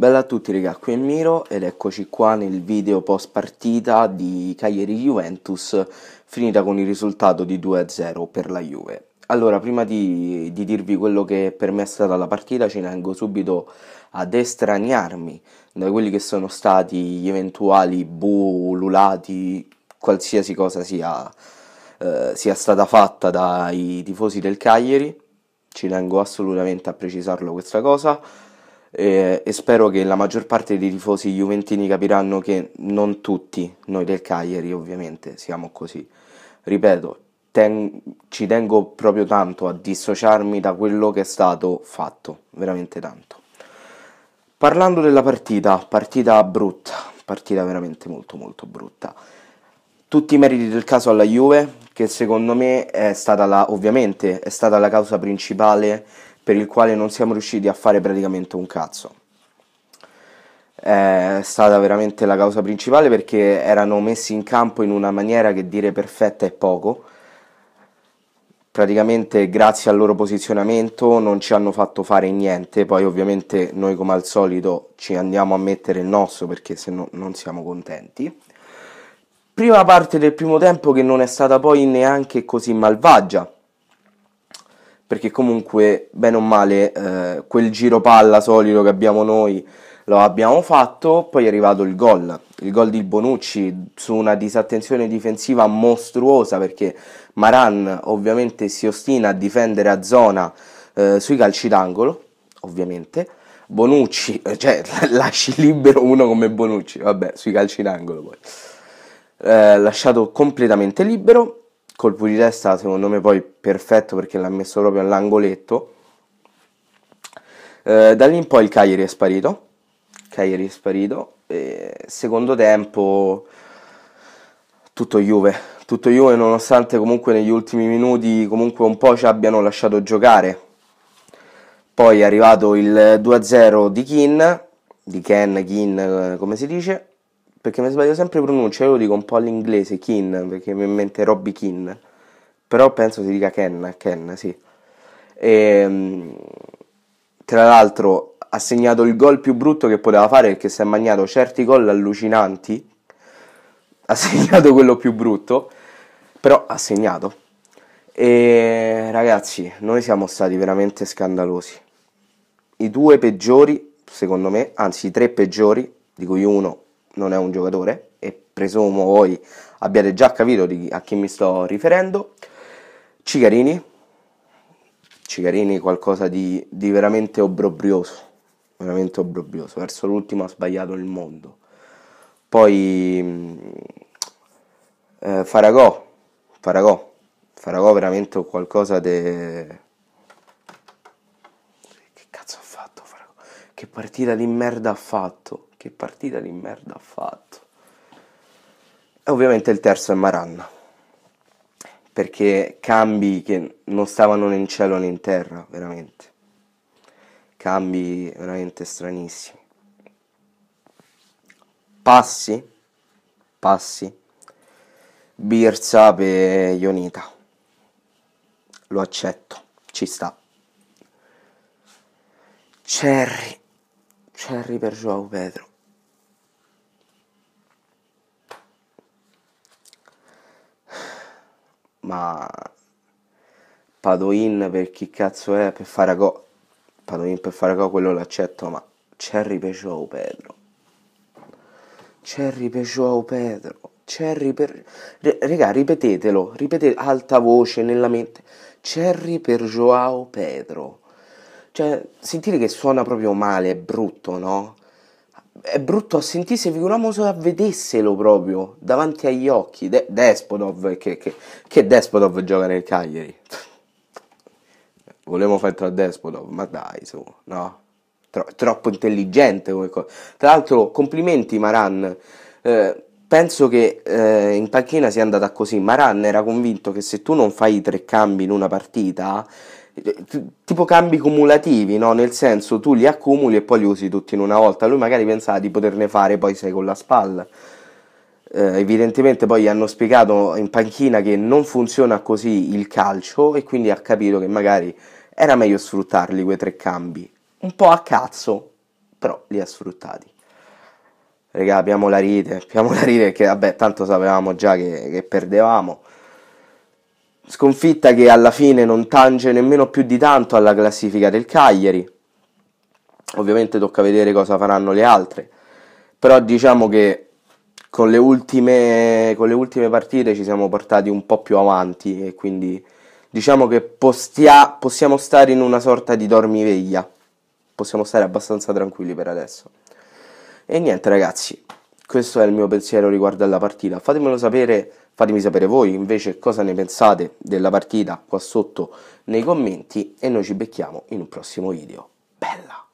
Bella a tutti raga, qui è Miro ed eccoci qua nel video post partita di Cagliari-Juventus finita con il risultato di 2-0 per la Juve. Allora, prima di, di, dirvi quello che per me è stata la partita, ci tengo subito ad estraniarmi da quelli che sono stati gli eventuali bu, lulati, qualsiasi cosa sia, eh, sia stata fatta dai tifosi del Cagliari. Ci tengo assolutamente a precisarlo questa cosa e, eh, e spero che la maggior parte dei tifosi juventini capiranno che non tutti, noi del Cagliari ovviamente, siamo così. Ripeto, ten- ci tengo proprio tanto a dissociarmi da quello che è stato fatto, veramente tanto. Parlando della partita, partita brutta, partita veramente molto molto brutta. Tutti i meriti del caso alla Juve, che secondo me è stata la, ovviamente è stata la causa principale per il quale non siamo riusciti a fare praticamente un cazzo. È stata veramente la causa principale perché erano messi in campo in una maniera che dire perfetta è poco. Praticamente grazie al loro posizionamento non ci hanno fatto fare niente, poi ovviamente noi come al solito ci andiamo a mettere il nostro perché se no non siamo contenti prima parte del primo tempo che non è stata poi neanche così malvagia perché comunque, bene o male, eh, quel giro palla solido che abbiamo noi lo abbiamo fatto, poi è arrivato il gol, il gol di Bonucci su una disattenzione difensiva mostruosa perché Maran ovviamente si ostina a difendere a zona eh, sui calci d'angolo, ovviamente. Bonucci, eh, cioè lasci libero uno come Bonucci, vabbè, sui calci d'angolo poi. Eh, lasciato completamente libero colpo di testa secondo me poi perfetto perché l'ha messo proprio all'angoletto eh, da lì in poi il Cagliari è sparito Cagliari è sparito e secondo tempo tutto Juve tutto Juve nonostante comunque negli ultimi minuti comunque un po' ci abbiano lasciato giocare poi è arrivato il 2-0 di Kin di Ken, Kin eh, come si dice perché mi sbaglio sempre pronuncia, io lo dico un po' all'inglese, Kin, perché mi in mente Robby Kin, però penso si dica Ken, Ken, sì. E, ehm, tra l'altro ha segnato il gol più brutto che poteva fare perché si è mangiato certi gol allucinanti, ha segnato quello più brutto, però ha segnato. E ragazzi, noi siamo stati veramente scandalosi. I due peggiori, secondo me, anzi i tre peggiori, di cui uno non è un giocatore e presumo voi abbiate già capito di, a chi mi sto riferendo. Cigarini, Cigarini qualcosa di, di veramente obbrobrioso, veramente obbrobrioso, verso l'ultimo ha sbagliato il mondo. Poi mm, eh, Faragò, Faragò, Faragò veramente qualcosa de... Che cazzo ha fatto Faragò? Che partita di merda ha fatto? Che partita di merda ha fatto. E ovviamente il terzo è Maranna. Perché cambi che non stavano né in cielo né in terra, veramente. Cambi veramente stranissimi. Passi, passi, Birza per Ionita. Lo accetto, ci sta. Cerri, Cerri per Joao Pedro. ma Padoin per chi cazzo è per fare Faragò Padoin per fare Faragò quello l'accetto ma Cherry Peugeot Pedro Cherry Peugeot Pedro Cherry per... Re, regà ripetetelo ripetete alta voce nella mente Cherry per Joao Pedro cioè sentire che suona proprio male è brutto no? è brutto a sentirsi che una musa vedesselo proprio davanti agli occhi. De- Despodov, che, che, che Despodov gioca nel Cagliari. Volevo fare entrare Despotov, ma dai, su, no? Tro- troppo intelligente come cosa. Tra l'altro, complimenti Maran. Eh, penso che eh, in panchina sia andata così. Maran era convinto che se tu non fai tre cambi in una partita tipo cambi cumulativi, no? nel senso tu li accumuli e poi li usi tutti in una volta, lui magari pensava di poterne fare poi sei con la spalla. Eh, evidentemente poi hanno spiegato in panchina che non funziona così il calcio e quindi ha capito che magari era meglio sfruttarli quei tre cambi. Un po' a cazzo, però li ha sfruttati. Raga, abbiamo la rete, abbiamo la rete che vabbè tanto sapevamo già che, che perdevamo sconfitta che alla fine non tange nemmeno più di tanto alla classifica del Cagliari. Ovviamente tocca vedere cosa faranno le altre, però diciamo che con le ultime, con le ultime partite ci siamo portati un po' più avanti e quindi diciamo che postia, possiamo stare in una sorta di dormiveglia, possiamo stare abbastanza tranquilli per adesso. E niente ragazzi, questo è il mio pensiero riguardo alla partita. Fatemelo sapere, fatemi sapere voi invece cosa ne pensate della partita qua sotto nei commenti e noi ci becchiamo in un prossimo video. Bella!